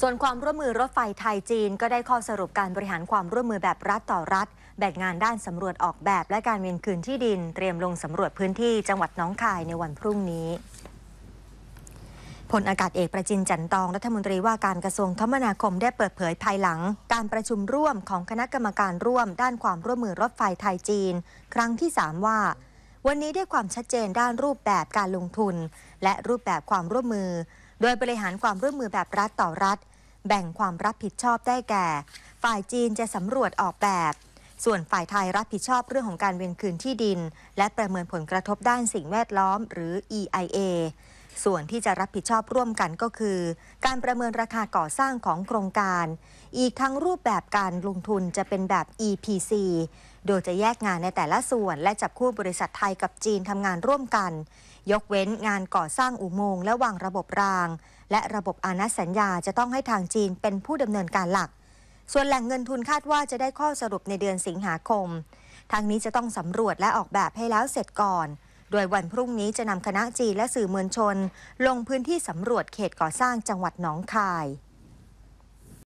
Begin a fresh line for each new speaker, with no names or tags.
ส่วนความร่วมมือรถไฟไทยจีน ก็ได้ข้อสรุปการบริหารความร่วมมือแบบรัฐต่อรัฐแบ่งงานด้านสำรวจออกแบบ และการเวียนคืนที่ดิน เตรียมลงสำรวจพื้นที่จังหวัดน้องคายในวันพรุ่งนี้ พลอากาศเอกประจินจันตองรัฐมนตรีว่าการกระทรวงคมนาคมได้เปิดเผยภายหลัง การประชุมร่วมของคณะกรรมการร่วม ด้านความร่วมมือรถไฟไทยจีน ครั้งที่ 3 ว่า วันนี้ได้ความชัดเจนด้านรูปแบบการลงทุน และรูปแบบความร่วมมือโดยบริหารความร่วมมือแบบรัฐต่อรัฐ แบ่งความรับผิดชอบได้แก่ ฝ่ายจีนจะสำรวจออกแบบ ส่วนฝ่ายไทยรับผิดชอบเรื่องของการเวียนคืนที่ดิน และประเมินผลกระทบด้านสิ่งแวดล้อมหรือ EIA ส่วนที่จะรับผิดชอบร่วมกันก็คือ การประเมินราคาก่อสร้างของโครงการ อีกทั้งรูปแบบการลงทุนจะเป็นแบบ EPC โดยจะแยกงานในแต่ละส่วนและจับคู่บริษัทไทยกับจีนทำงานร่วมกัน ยกเว้นงานก่อสร้างอุโมงค์และวางระบบราง และระบบอนัสัญญาจะต้องให้ทางจีนเป็นผู้ดำเนินการหลัก ส่วนแหล่งเงินทุนคาดว่าจะได้ข้อสรุปในเดือนสิงหาคมทางนี้จะต้องสำรวจและออกแบบให้แล้วเสร็จก่อนโดยวันพรุ่งนี้จะนำคณะจีและสื่อมวลชน ลงพื้นที่สำรวจเขตก่อสร้างจังหวัดหนองคาย